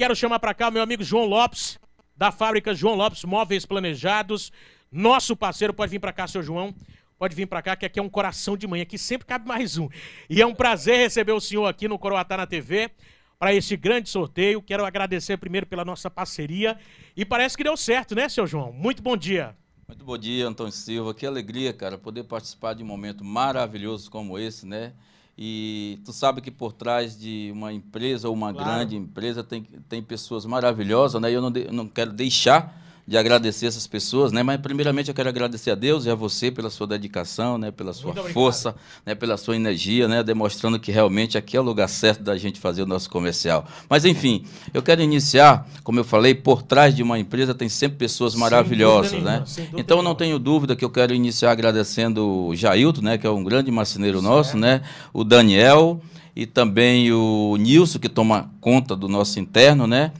Quero chamar para cá o meu amigo João Lopes, da fábrica João Lopes Móveis Planejados. Nosso parceiro, pode vir para cá, seu João. Pode vir para cá, que aqui é um coração de mãe. Aqui sempre cabe mais um. E é um prazer receber o senhor aqui no Coroatá na TV para este grande sorteio. Quero agradecer primeiro pela nossa parceria. E parece que deu certo, né, seu João? Muito bom dia. Muito bom dia, Antônio Silva. Que alegria, cara, poder participar de um momento maravilhoso como esse, né? E tu sabe que por trás de uma empresa ou uma claro. grande empresa tem, tem pessoas maravilhosas, né? Eu não, de, não quero deixar de agradecer essas pessoas, né? Mas primeiramente eu quero agradecer a Deus e a você pela sua dedicação, né? Pela sua força, né? Pela sua energia, né? Demonstrando que realmente aqui é o lugar certo da gente fazer o nosso comercial. Mas enfim, eu quero iniciar, como eu falei, por trás de uma empresa tem sempre pessoas maravilhosas, né? Então eu não tenho dúvida que eu quero iniciar agradecendo o Jailton, né? Que é um grande marceneiro nosso, né? O Daniel e também o Nilson que toma conta do nosso interno, né?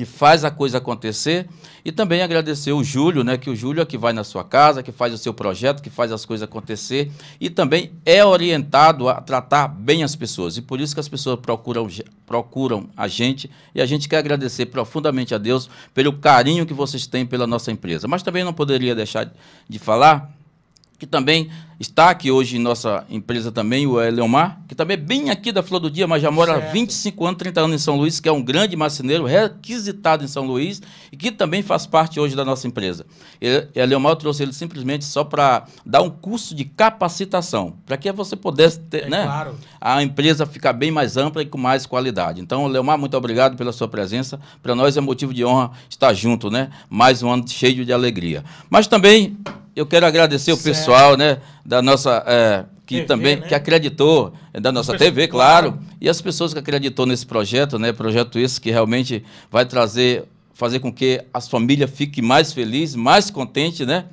que faz a coisa acontecer. E também agradecer o Júlio, né? Que o Júlio é que vai na sua casa, que faz o seu projeto, que faz as coisas acontecer e também é orientado a tratar bem as pessoas. E por isso que as pessoas procuram, procuram a gente e a gente quer agradecer profundamente a Deus pelo carinho que vocês têm pela nossa empresa. Mas também não poderia deixar de falar que também está aqui hoje em nossa empresa também, o Leomar, que também é bem aqui da Flor do Dia, mas já mora certo. há 25 anos, 30 anos em São Luís, que é um grande marceneiro requisitado em São Luís e que também faz parte hoje da nossa empresa. E a Leomar trouxe ele simplesmente só para dar um curso de capacitação, para que você pudesse ter, é, né, claro. a empresa ficar bem mais ampla e com mais qualidade. Então, Leomar, muito obrigado pela sua presença. Para nós é motivo de honra estar junto, né? Mais um ano cheio de alegria. Mas também eu quero agradecer o certo. pessoal, né, da nossa é, que TV, também né? que acreditou é, da nossa TV, claro, claro, e as pessoas que acreditou nesse projeto, né, projeto esse que realmente vai trazer fazer com que as famílias fiquem mais felizes, mais contentes, né?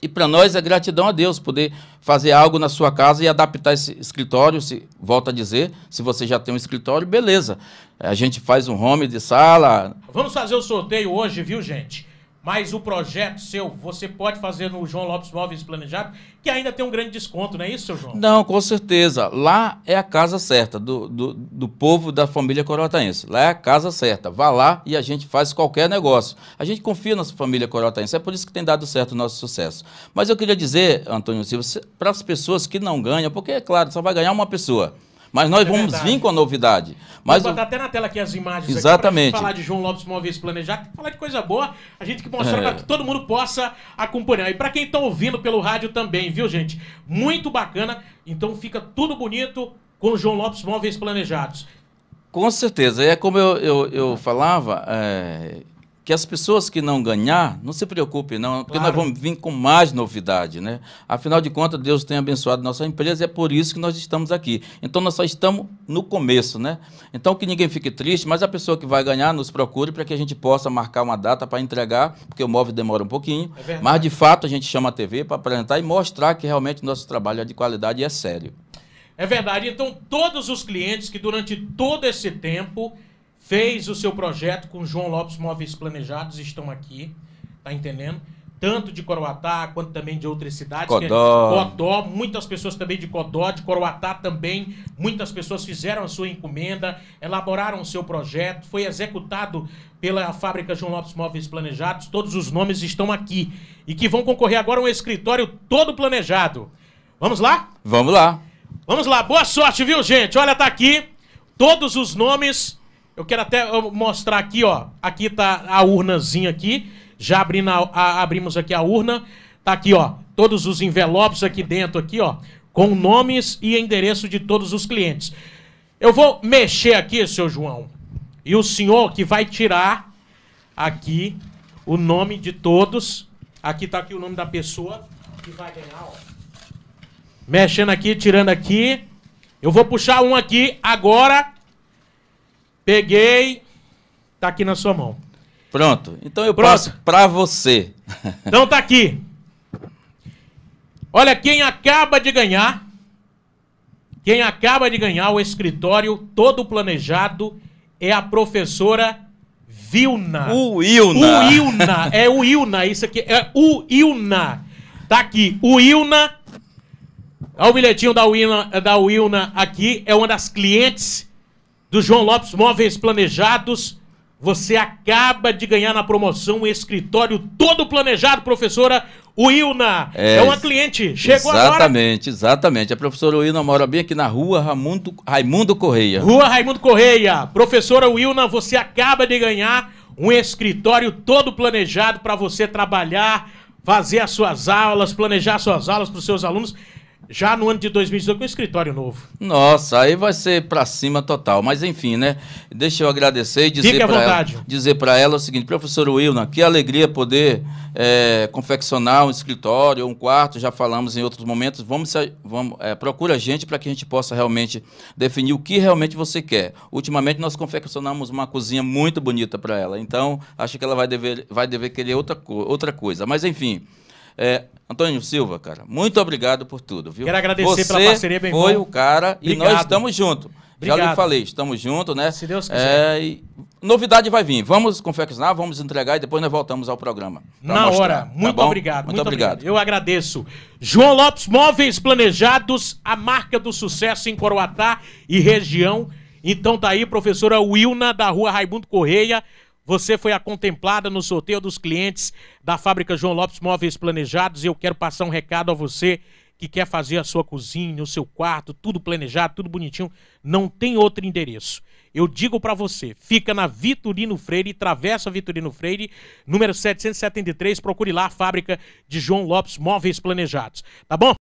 E para nós é gratidão a Deus poder fazer algo na sua casa e adaptar esse escritório. Se, volto a dizer, se você já tem um escritório, beleza. A gente faz um home de sala. Vamos fazer o sorteio hoje, viu, gente? mas o projeto seu você pode fazer no João Lopes Móveis Planejado, que ainda tem um grande desconto, não é isso, seu João? Não, com certeza. Lá é a casa certa do, do, do povo da família corotaense. Lá é a casa certa. Vá lá e a gente faz qualquer negócio. A gente confia na família corotaense, é por isso que tem dado certo o nosso sucesso. Mas eu queria dizer, Antônio Silva, para as pessoas que não ganham, porque é claro, só vai ganhar uma pessoa. Mas nós é vamos verdade. vir com a novidade. Mas Vou botar o... até na tela aqui as imagens. Exatamente. falar de João Lopes Móveis Planejar, tem que falar de coisa boa, a gente que mostrar é. para que todo mundo possa acompanhar. E para quem está ouvindo pelo rádio também, viu, gente? Muito bacana. Então fica tudo bonito com João Lopes Móveis Planejados. Com certeza. É como eu, eu, eu falava, é, que as pessoas que não ganhar, não se preocupem, não, porque claro. nós vamos vir com mais novidade, né? Afinal de contas, Deus tem abençoado nossa empresa e é por isso que nós estamos aqui. Então nós só estamos no começo, né? Então que ninguém fique triste, mas a pessoa que vai ganhar nos procure para que a gente possa marcar uma data para entregar, porque o móvel demora um pouquinho, é mas de fato a gente chama a TV para apresentar e mostrar que realmente nosso trabalho é de qualidade e é sério. É verdade. Então todos os clientes que durante todo esse tempo fez o seu projeto com João Lopes Móveis Planejados, estão aqui, tá entendendo? Tanto de Coroatá quanto também de outras cidades. É Codó. É Codó, muitas pessoas também de Codó, de Coroatá também. Muitas pessoas fizeram a sua encomenda, elaboraram o seu projeto, foi executado pela fábrica João Lopes Móveis Planejados. Todos os nomes estão aqui. E que vão concorrer agora a um escritório todo planejado. Vamos lá? Vamos lá. Vamos lá, boa sorte, viu, gente? Olha, tá aqui todos os nomes eu quero até mostrar aqui, ó. Aqui tá a urnazinha aqui. Já abrindo a, a, abrimos aqui a urna. Tá aqui, ó. Todos os envelopes aqui dentro, aqui, ó. Com nomes e endereço de todos os clientes. Eu vou mexer aqui, seu João. E o senhor que vai tirar aqui o nome de todos. Aqui tá aqui o nome da pessoa que vai ganhar, ó. Mexendo aqui, tirando aqui. Eu vou puxar um aqui agora Peguei, tá aqui na sua mão. Pronto. Então eu Pronto. passo para você. Então tá aqui. Olha quem acaba de ganhar. Quem acaba de ganhar o escritório todo planejado é a professora Vilna. O Ilna. O Ilna. É o Ilna. Isso aqui é o Ilna. Tá aqui. O Ilna. Olha o bilhetinho da Wilna, da Wilna aqui. É uma das clientes do João Lopes Móveis Planejados. Você acaba de ganhar na promoção um escritório todo planejado, professora Wilna. É, é uma cliente. Chegou exatamente, agora. Exatamente, exatamente. A professora Wilna mora bem aqui na rua Raimundo, Raimundo Correia. Rua Raimundo Correia. Professora Wilna, você acaba de ganhar um escritório todo planejado para você trabalhar, fazer as suas aulas, planejar suas aulas para os seus alunos já no ano de 2018 com um escritório novo. Nossa, aí vai ser para cima total. Mas enfim, né? Deixa eu agradecer e dizer para ela, dizer ela o seguinte, professor Wilna, que alegria poder é, confeccionar um escritório, um quarto, já falamos em outros momentos. Vamos, vamos é, procura a gente para que a gente possa realmente definir o que realmente você quer. Ultimamente nós confeccionamos uma cozinha muito bonita para ela, então acho que ela vai dever, vai dever querer outra, outra coisa. Mas enfim. É, Antônio Silva, cara, muito obrigado por tudo, viu? Quero agradecer Você pela parceria, bem foi bom. o cara obrigado. e nós estamos juntos. Já lhe falei, estamos juntos, né? Se Deus quiser. É, e novidade vai vir. Vamos confeccionar, vamos entregar e depois nós voltamos ao programa. Na mostrar, hora. Tá muito obrigado. Muito, muito obrigado. obrigado. Eu agradeço. João Lopes Móveis Planejados, a marca do sucesso em Coroatá e região. Então tá aí, professora Wilna, da rua Raimundo Correia. Você foi a contemplada no sorteio dos clientes da fábrica João Lopes Móveis Planejados e eu quero passar um recado a você que quer fazer a sua cozinha, o seu quarto, tudo planejado, tudo bonitinho, não tem outro endereço. Eu digo para você, fica na Vitorino Freire, travessa Vitorino Freire, número 773, procure lá a fábrica de João Lopes Móveis Planejados, tá bom?